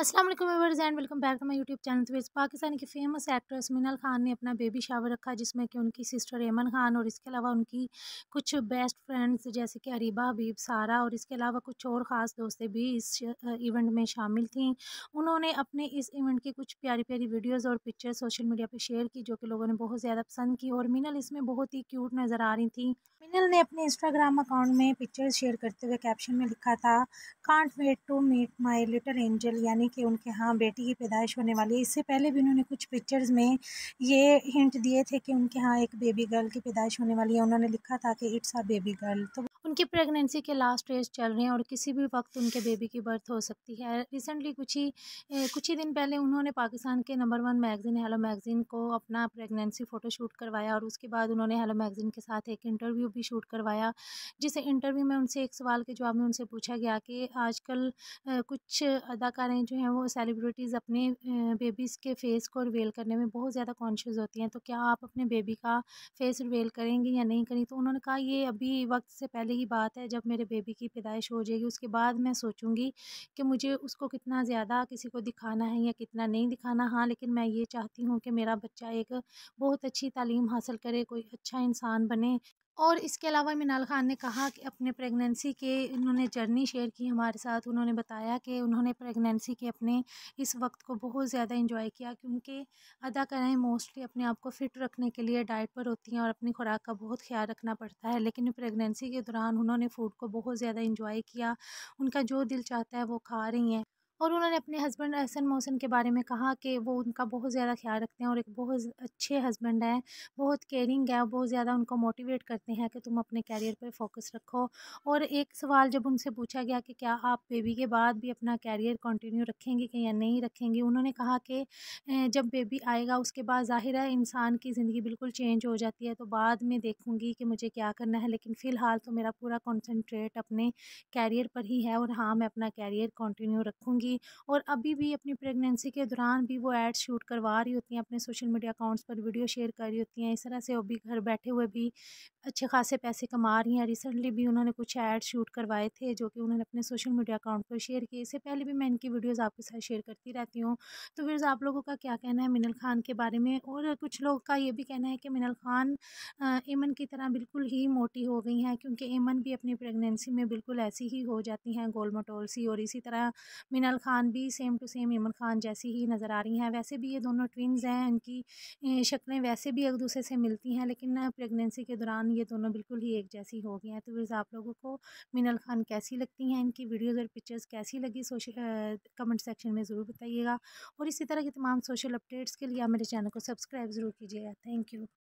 Aslam viewers and welcome back to my YouTube channel तो पाकिस्तान की famous actress मिनल खान ने अपना बेबी शावर रखा जिसमें कि उनकी सिस्टर एमन खान और इसके अलावा उनकी कुछ बेस्ट फ्रेंड्स जैसे कि अरीबा हबीब सारा और इसके अलावा कुछ और ख़ास दोस्तें भी इस इवेंट में शामिल थीं उन्होंने अपने इस इवेंट की कुछ प्यारी प्यारी वीडियोज़ और पिक्चर सोशल मीडिया पर शेयर की जो कि लोगों ने बहुत ज़्यादा पसंद की और मिनल इसमें बहुत ही क्यूट नज़र आ रही थी क्रिमिनल ने अपने इंस्टाग्राम अकाउंट में पिक्चर शेयर करते हुए कैप्शन में लिखा था can't wait to meet my little angel यानी कि उनके यहाँ बेटी की पैदाइश होने वाली है इससे पहले भी उन्होंने कुछ पिक्चर्स में ये हिंट दिए थे कि उनके यहाँ एक बेबी गर्ल की पैदाइश होने वाली है उन्होंने लिखा था कि इट्स अ बेबी गर्ल तो उनकी प्रेगनेंसी के लास्ट स्टेज चल रहे हैं और किसी भी वक्त उनके बेबी की बर्थ हो सकती है रिसेंटली कुछ ही कुछ ही दिन पहले उन्होंने पाकिस्तान के number one magazine hello magazine को अपना प्रेगनेंसी फ़ोटो शूट करवाया और उसके बाद उन्होंने हेलो मैगज़ीन के साथ एक इंटरव्यू भी शूट करवाया जिसे इंटरव्यू में उनसे एक सवाल के जवाब में उनसे पूछा गया कि आजकल कुछ अदाकारें जो हैं वो सेलिब्रिटीज़ अपने बेबीज़ के फेस को रिवेल करने में बहुत ज़्यादा कॉन्शियस होती हैं तो क्या आप अपने बेबी का फेस रिवेल करेंगी या नहीं करेंगी तो उन्होंने कहा ये अभी वक्त से पहले ही बात है जब मेरे बेबी की पैदाइश हो जाएगी उसके बाद मैं सोचूंगी कि मुझे उसको कितना ज़्यादा किसी को दिखाना है या कितना नहीं दिखाना हाँ लेकिन मैं ये चाहती हूँ कि मेरा बच्चा एक बहुत अच्छी तालीम हासिल करे कोई अच्छा इंसान बने और इसके अलावा मिनाल ख़ान ने कहा कि अपने प्रेगनेंसी के उन्होंने जर्नी शेयर की हमारे साथ उन्होंने बताया कि उन्होंने प्रेगनेंसी के अपने इस वक्त को बहुत ज़्यादा इंजॉय किया क्योंकि अदाकाराएँ मोस्टली अपने आप को फ़िट रखने के लिए डाइट पर होती हैं और अपनी खुराक का बहुत ख्याल रखना पड़ता है लेकिन प्रेगनेंसी के दौरान उन्होंने फ़ूड को बहुत ज़्यादा इंजॉय किया उनका जो दिल चाहता है वो खा रही हैं और उन्होंने अपने हस्बैंड एहसन मोहसिन के बारे में कहा कि वो उनका बहुत ज़्यादा ख्याल रखते हैं और एक बहुत अच्छे हस्बैंड हैं बहुत केयरिंग है बहुत ज़्यादा उनको मोटिवेट करते हैं कि तुम अपने कैरियर पर फोकस रखो और एक सवाल जब उनसे पूछा गया कि क्या आप बेबी के बाद भी अपना कैरियर कंटिन्यू रखेंगे कि या नहीं रखेंगे उन्होंने कहा कि जब बेबी आएगा उसके बाद ज़ाहिर है इंसान की ज़िंदगी बिल्कुल चेंज हो जाती है तो बाद में देखूँगी कि मुझे क्या करना है लेकिन फ़िलहाल तो मेरा पूरा कॉन्सेंट्रेट अपने कैरियर पर ही है और हाँ मैं अपना कैरियर कंटिन्यू रखूँगी थी और अभी भी अपनी प्रेगनेंसी के दौरान भी वो एड शूट करवा रही होती हैं अपने सोशल मीडिया अकाउंट्स पर वीडियो शेयर कर रही होती हैं इस तरह से वो भी घर बैठे हुए भी अच्छे खासे पैसे कमा रही हैं रिसेंटली भी उन्होंने कुछ ऐड शूट करवाए थे जो कि उन्होंने अपने सोशल मीडिया अकाउंट पर शेयर किए इससे पहले भी मैं इनकी वीडियोज़ आपके साथ शेयर करती रहती हूँ तो फिर आप लोगों का क्या कहना है मिनल खान के बारे में और कुछ लोग का ये भी कहना है कि मिनल खान एमन की तरह बिल्कुल ही मोटी हो गई हैं क्योंकि एमन भी अपनी प्रेगनेंसी में बिल्कुल ऐसी ही हो जाती हैं गोल मटोल सी और इसी तरह मिनल खान भी सेम टू सेम इमन खान जैसी ही नज़र आ रही हैं वैसे भी ये दोनों ट्विन्स हैं इनकी शक्लें वैसे भी एक दूसरे से मिलती हैं लेकिन प्रेगनेंसी के दौरान ये दोनों बिल्कुल ही एक जैसी हो गई हैं तो वीज़ आप लोगों को मिनल खान कैसी लगती हैं इनकी वीडियोज़ और पिक्चर्स कैसी लगी सोशल कमेंट सेक्शन में ज़रूर बताइएगा और इसी तरह की तमाम सोशल अपडेट्स के लिए आप मेरे चैनल को सब्सक्राइब ज़रूर कीजिएगा थैंक यू